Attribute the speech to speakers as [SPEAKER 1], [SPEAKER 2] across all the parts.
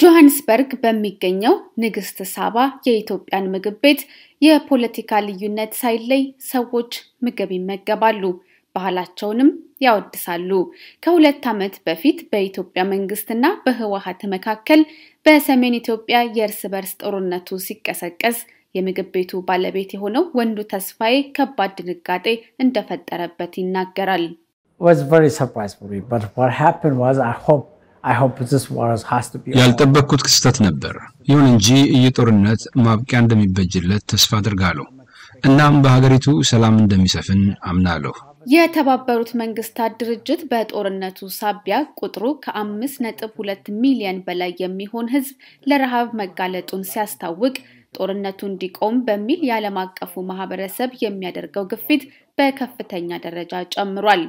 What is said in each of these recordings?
[SPEAKER 1] ጆሃንስበርግ በሚገኘው ንግስት ሳባ የኢትዮጵያን ምግብ ቤት የፖለቲካ ልዩነት ሳይለይ ሰዎች ምግብ ይመገባሉ፣ ባህላቸውንም ያወድሳሉ። ከሁለት ዓመት በፊት በኢትዮጵያ መንግስትና በህወሀት መካከል በሰሜን ኢትዮጵያ የእርስ በርስ ጦርነቱ ሲቀሰቀስ የምግብ ቤቱ ባለቤት የሆነው ወንዱ ተስፋዬ ከባድ ድንጋጤ እንደፈጠረበት ይናገራል።
[SPEAKER 2] ያልጠበቅኩት ክስተት ነበር። ይሁን እንጂ ይህ ጦርነት ማብቂያ እንደሚበጅለት ተስፋ አድርጋለሁ። እናም በሀገሪቱ ሰላም እንደሚሰፍን አምናለሁ።
[SPEAKER 1] የተባበሩት መንግስታት ድርጅት በጦርነቱ ሳቢያ ቁጥሩ ከአምስት ነጥብ ሁለት ሚሊየን በላይ የሚሆን ህዝብ ለረሃብ መጋለጡን ሲያስታውቅ ጦርነቱ እንዲቆም በሚል የዓለም አቀፉ ማህበረሰብ የሚያደርገው ግፊት በከፍተኛ ደረጃ ጨምሯል።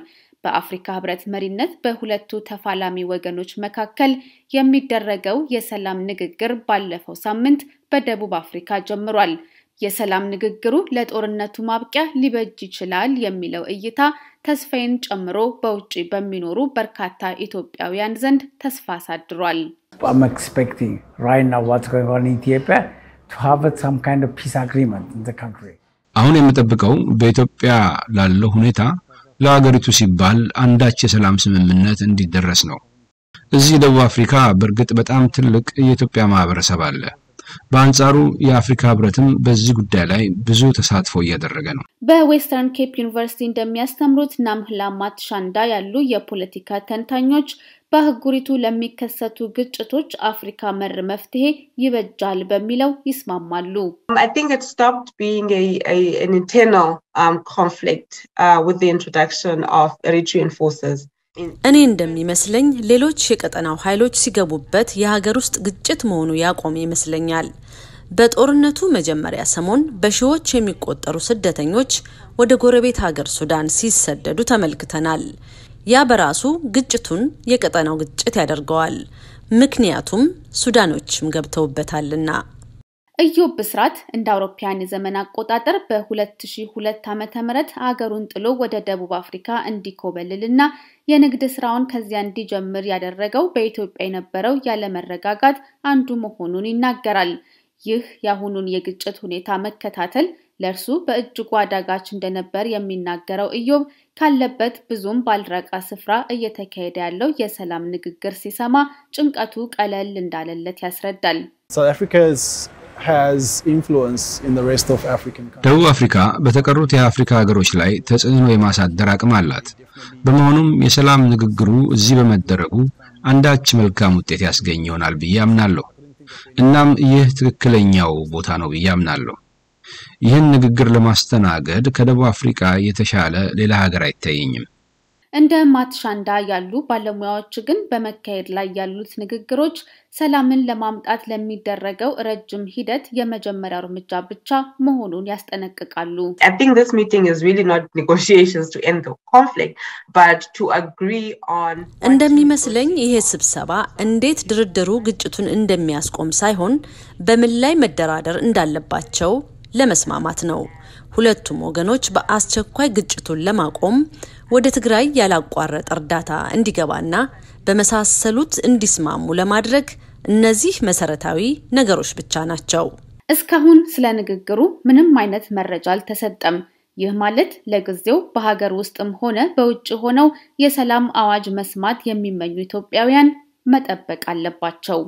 [SPEAKER 1] በአፍሪካ ህብረት መሪነት በሁለቱ ተፋላሚ ወገኖች መካከል የሚደረገው የሰላም ንግግር ባለፈው ሳምንት በደቡብ አፍሪካ ጀምሯል። የሰላም ንግግሩ ለጦርነቱ ማብቂያ ሊበጅ ይችላል የሚለው እይታ ተስፋዬን ጨምሮ በውጭ በሚኖሩ በርካታ ኢትዮጵያውያን ዘንድ ተስፋ አሳድሯል።
[SPEAKER 2] አሁን የምጠብቀው በኢትዮጵያ ላለው ሁኔታ ለአገሪቱ ሲባል አንዳች የሰላም ስምምነት እንዲደረስ ነው። እዚህ ደቡብ አፍሪካ በእርግጥ በጣም ትልቅ የኢትዮጵያ ማህበረሰብ አለ። በአንጻሩ የአፍሪካ ህብረትም በዚህ ጉዳይ ላይ ብዙ ተሳትፎ እያደረገ ነው።
[SPEAKER 1] በዌስተርን ኬፕ ዩኒቨርሲቲ እንደሚያስተምሩት ናምህላ ማትሻንዳ ያሉ የፖለቲካ ተንታኞች በአህጉሪቱ ለሚከሰቱ ግጭቶች አፍሪካ መር መፍትሄ ይበጃል በሚለው ይስማማሉ። um,
[SPEAKER 3] uh, እኔ እንደሚመስለኝ ሌሎች የቀጠናው ኃይሎች ሲገቡበት የሀገር ውስጥ ግጭት መሆኑ ያቆመ ይመስለኛል። በጦርነቱ መጀመሪያ ሰሞን በሺዎች የሚቆጠሩ ስደተኞች ወደ ጎረቤት ሀገር ሱዳን ሲሰደዱ ተመልክተናል። ያ በራሱ ግጭቱን የቀጠናው ግጭት ያደርገዋል። ምክንያቱም ሱዳኖችም ገብተውበታልና።
[SPEAKER 1] ኢዮብ ብስራት እንደ አውሮፓያን የዘመን አቆጣጠር በ2002 ም አገሩን ጥሎ ወደ ደቡብ አፍሪካ እንዲኮበልልና የንግድ ስራውን ከዚያ እንዲጀምር ያደረገው በኢትዮጵያ የነበረው ያለመረጋጋት አንዱ መሆኑን ይናገራል። ይህ የአሁኑን የግጭት ሁኔታ መከታተል ለእርሱ በእጅጉ አዳጋች እንደነበር የሚናገረው ኢዮብ ካለበት ብዙም ባልራቃ ስፍራ እየተካሄደ ያለው የሰላም ንግግር ሲሰማ ጭንቀቱ ቀለል እንዳለለት ያስረዳል።
[SPEAKER 2] ደቡብ አፍሪካ በተቀሩት የአፍሪካ ሀገሮች ላይ ተጽዕኖ የማሳደር አቅም አላት። በመሆኑም የሰላም ንግግሩ እዚህ በመደረጉ አንዳች መልካም ውጤት ያስገኝ ይሆናል ብዬ አምናለሁ። እናም ይህ ትክክለኛው ቦታ ነው ብዬ አምናለሁ። ይህን ንግግር ለማስተናገድ ከደቡብ አፍሪካ የተሻለ ሌላ ሀገር አይታየኝም።
[SPEAKER 1] እንደ ማትሻንዳ ያሉ ባለሙያዎች ግን በመካሄድ ላይ ያሉት ንግግሮች ሰላምን ለማምጣት ለሚደረገው ረጅም ሂደት የመጀመሪያ እርምጃ ብቻ መሆኑን ያስጠነቅቃሉ።
[SPEAKER 3] እንደሚመስለኝ ይሄ ስብሰባ እንዴት ድርድሩ ግጭቱን እንደሚያስቆም ሳይሆን በምን ላይ መደራደር እንዳለባቸው ለመስማማት ነው። ሁለቱም ወገኖች በአስቸኳይ ግጭቱን ለማቆም ወደ ትግራይ ያላቋረጠ እርዳታ እንዲገባና በመሳሰሉት እንዲስማሙ ለማድረግ እነዚህ መሰረታዊ ነገሮች ብቻ ናቸው።
[SPEAKER 1] እስካሁን ስለ ንግግሩ ምንም አይነት መረጃ አልተሰጠም። ይህ ማለት ለጊዜው በሀገር ውስጥም ሆነ በውጭ ሆነው የሰላም አዋጅ መስማት የሚመኙ ኢትዮጵያውያን መጠበቅ አለባቸው።